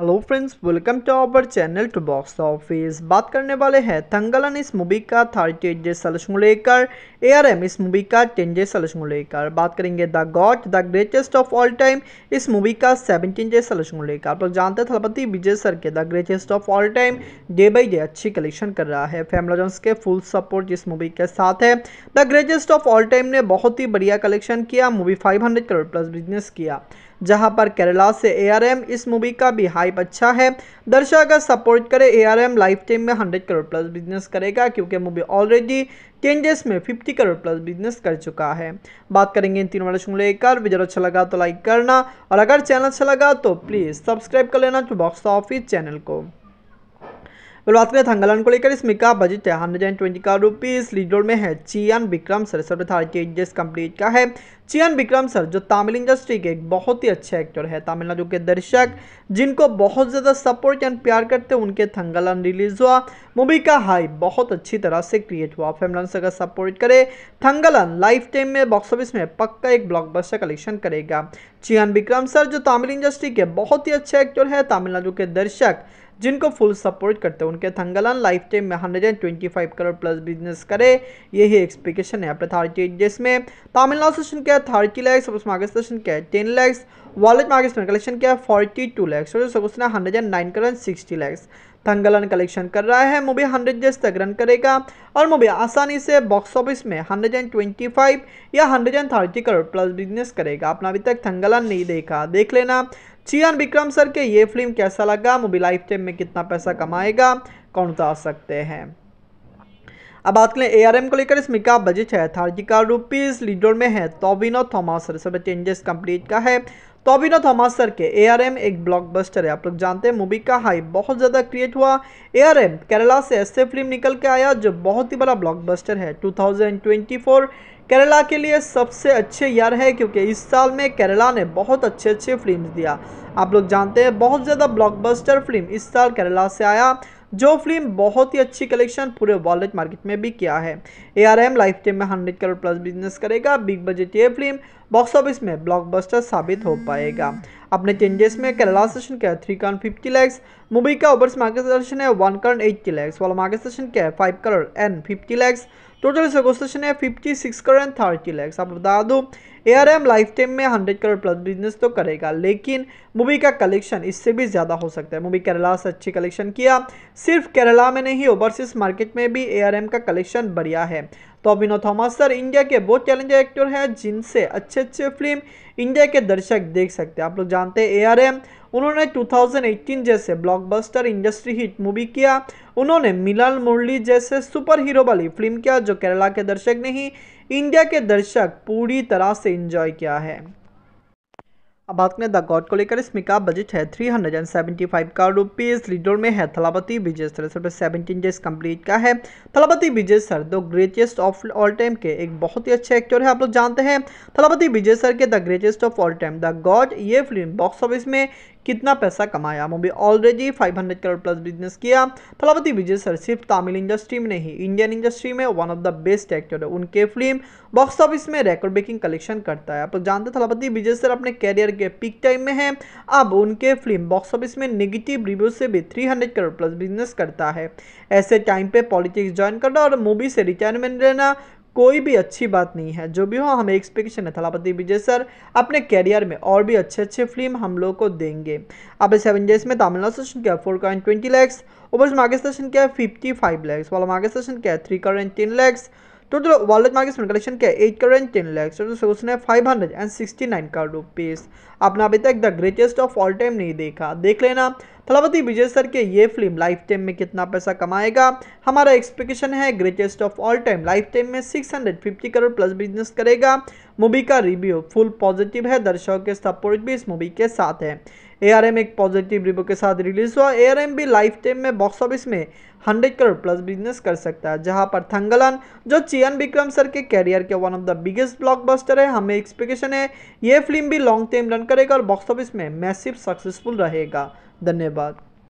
hello friends welcome to our channel to box office बात करने वाले हैं थंगलन इस मूवी का थर्टी एट डे सलेक्शन को लेकर एआरएम इस मूवी का टेन डे सलेक्शन को लेकर बात करेंगे the God the greatest of all time इस मूवी का सेवनटीन डे सलेक्शन को लेकर आप तो लोग जानते हैं थलपति विजय सर के the greatest of all time day by day अच्छी कलेक्शन कर रहा है फैमिला के फुल सपोर्ट इस मूवी के साथ है the greatest of all time ने बहुत ही बढ़िया कलेक्शन किया movie five crore plus business किया जहां पर केरला से एआरएम इस मूवी का भी हाइप अच्छा है दर्शक अगर सपोर्ट करे एआरएम लाइफ टाइम में हंड्रेड करोड़ प्लस बिजनेस करेगा क्योंकि मूवी ऑलरेडी टेन डेज में फिफ्टी करोड़ प्लस बिजनेस कर चुका है बात करेंगे इन तीन वर्षों को लेकर वीडियो अच्छा लगा तो लाइक करना और अगर चैनल अच्छा लगा तो प्लीज़ सब्सक्राइब कर लेना टू बॉक्स ऑफिस चैनल को और बात करें थंगलन को लेकर इसमें का बजट है हंड्रेड एंड ट्वेंटी का रुपीज लीडोर में है चियान विक्रम सर सर्वथार्केज कंप्लीट का है चियन विक्रम सर जो तमिल इंडस्ट्री के एक बहुत ही अच्छे एक्टर है तमिलनाडु के दर्शक जिनको बहुत ज़्यादा सपोर्ट एंड प्यार करते उनके थंगलन रिलीज हुआ मूवी का हाइप बहुत अच्छी तरह से क्रिएट हुआ फैमलंस अगर सपोर्ट करे थंगलन लाइफ टाइम में बॉक्स ऑफिस में पक्का एक ब्लॉकबस्टर कलेक्शन करेगा चियन विक्रम सर जो तमिल इंडस्ट्री के बहुत ही अच्छे एक्टर है तमिलनाडु के दर्शक जिनको फुल सपोर्ट करते हैं उनके थंगलन लाइफ टाइम में हंड्रेड करोड़ प्लस बिजनेस करे यही एक्सपेक्टेशन है अथॉरिटी जिसमें तमिलनाडु सेशन क्या है थर्टी लैक्स और मार्केट सेशन क्या है टेन लैक्स वॉलेट मार्केट कलेक्शन क्या है फोर्टी टू लैक्स और question hundred and nine crore sixty lakhs Thangalaan collection कर रहा है मूवी हंड्रेड डेज तक रन करेगा और मूवी आसानी से बॉक्स ऑफिस में हंड्रेड एंड ट्वेंटी फाइव या hundred and thirty crore plus business करेगा आपने अभी तक थंगलन नहीं देखा देख लेना चियान विक्रम सर के ये फिल्म कैसा लगा मूवी लाइफ टाइम में कितना पैसा कमाएगा कौन सा सकते हैं अब बात करें एआरएम को लेकर इसमें क्या बजट है थार्जी का रूपीज लीडर में है तोबिनो थॉमस सर सब चेंजेस कंप्लीट का है टॉबिनो थॉमस सर के एआरएम एक ब्लॉकबस्टर है आप लोग जानते हैं मूवी का हाई बहुत ज़्यादा क्रिएट हुआ एआरएम केरला से ऐसे फिल्म निकल के आया जो बहुत ही बड़ा ब्लॉकबस्टर है टू केरला के लिए सबसे अच्छे ईयर है क्योंकि इस साल में केरला ने बहुत अच्छे अच्छे फिल्म दिया आप लोग जानते हैं बहुत ज़्यादा ब्लॉकबस्टर फिल्म इस साल केरला से आया जो फिल्म बहुत ही अच्छी कलेक्शन पूरे वर्ल्ड मार्केट में भी किया है A R M life time में हंड्रेड करोड़ प्लस बिजनेस करेगा बिग बजट ये फिल्म बॉक्स ऑफिस में ब्लॉकबस्टर साबित हो पाएगा अपने चेंजेस में केरला सेशन के three crore fifty lakhs movie का ओवर्स मार्केट सेशन है वन करोड़ एट्टी लैक्स वाला मार्केट सेशन के five crore and fifty lakhs total इसका सेशन है fifty six crore and thirty lakhs आप बता दूँ A R M life time में हंड्रेड करोड़ प्लस बिजनेस तो करेगा लेकिन मूवी का कलेक्शन इससे भी ज़्यादा हो सकता है मूवी केरला से अच्छी कलेक्शन किया सिर्फ केरला में नहीं ओवरसीज मार्केट में भी ए आर एम का कलेक्शन बढ़िया है तो थॉमस सर इंडिया के बहुत चैलेंजर एक्टर हैं जिनसे अच्छे अच्छे फिल्म इंडिया के दर्शक देख सकते हैं आप लोग जानते हैं ए उन्होंने 2018 जैसे ब्लॉकबस्टर इंडस्ट्री हिट मूवी किया उन्होंने मिलाल मुरली जैसे सुपर हीरो वाली फिल्म किया जो केरला के दर्शक नहीं इंडिया के दर्शक पूरी तरह से इंजॉय किया है अब बात करें द गॉड को लेकर इसमें का बजट है 375 करोड़ रुपीज लीडर में है थलापति विजय सर सर पर सेवनटीन डेज कंप्लीट का है Thalapathy Vijay sir the greatest of all time के एक बहुत ही अच्छे एक्टर है आप लोग जानते हैं थलापति विजय सर के the greatest of all time the god ये फिल्म बॉक्स ऑफिस में कितना पैसा कमाया Mumbai already 500 crore plus business किया फलावती विजय सर सिर्फ तमिल इंडस्ट्री में नहीं इंडियन इंडस्ट्री में one of the best actor है उनके फिल्म बॉक्स ऑफिस में रेकॉर्ड ब्रेकिंग कलेक्शन करता है आप जानते थलापति विजय सर अपने कैरियर के पिक टाइम में है अब उनके फिल्म बॉक्स ऑफिस में निगेटिव रिव्यू से भी हंड्रेड करोड़ प्लस बिजनेस करता है ऐसे टाइम पे पॉलिटिक्स ज्वाइन करना और मूवी से रिटायरमेंट लेना कोई भी अच्छी बात नहीं है जो भी हो हमें एक्सपेक्टेशन है थलापति विजय सर अपने कैरियर में और भी अच्छे अच्छे फिल्म हम लोग को देंगे अब सेवन डेज में तमिलनाडु सेशन क्या four point twenty lakhs overseas market session क्या है फिफ्टी फाइव लैक्स वाला मार्केट सेशन क्या है three point ten lakhs total वॉलेट मार्केट में कलेक्शन क्या है eight crore and ten lakhs तो सोर्स five hundred and sixty nine crore rupees आपने अभी तक the greatest of all time नहीं देखा देख लेना थलावती विजय सर के ये फिल्म लाइफ टाइम में कितना पैसा कमाएगा हमारा एक्सपेक्टेशन है greatest of all time life time में 650 करोड़ प्लस बिजनेस करेगा मूवी का रिव्यू फुल पॉजिटिव है दर्शकों के सपोर्ट भी इस मूवी के साथ है एआरएम एक पॉजिटिव रिव्यू के साथ रिलीज हुआ एआरएम भी लाइफ टाइम में बॉक्स ऑफिस में हंड्रेड करोड़ प्लस बिजनेस कर सकता है जहां पर थंगलन जो चियन विक्रम सर के कैरियर के one of the biggest blockbuster है हमें एक्सपेक्टेशन है ये फिल्म भी लॉन्ग टाइम रन करेगा और बॉक्स ऑफिस में मैसिव सक्सेसफुल रहेगा धन्यवाद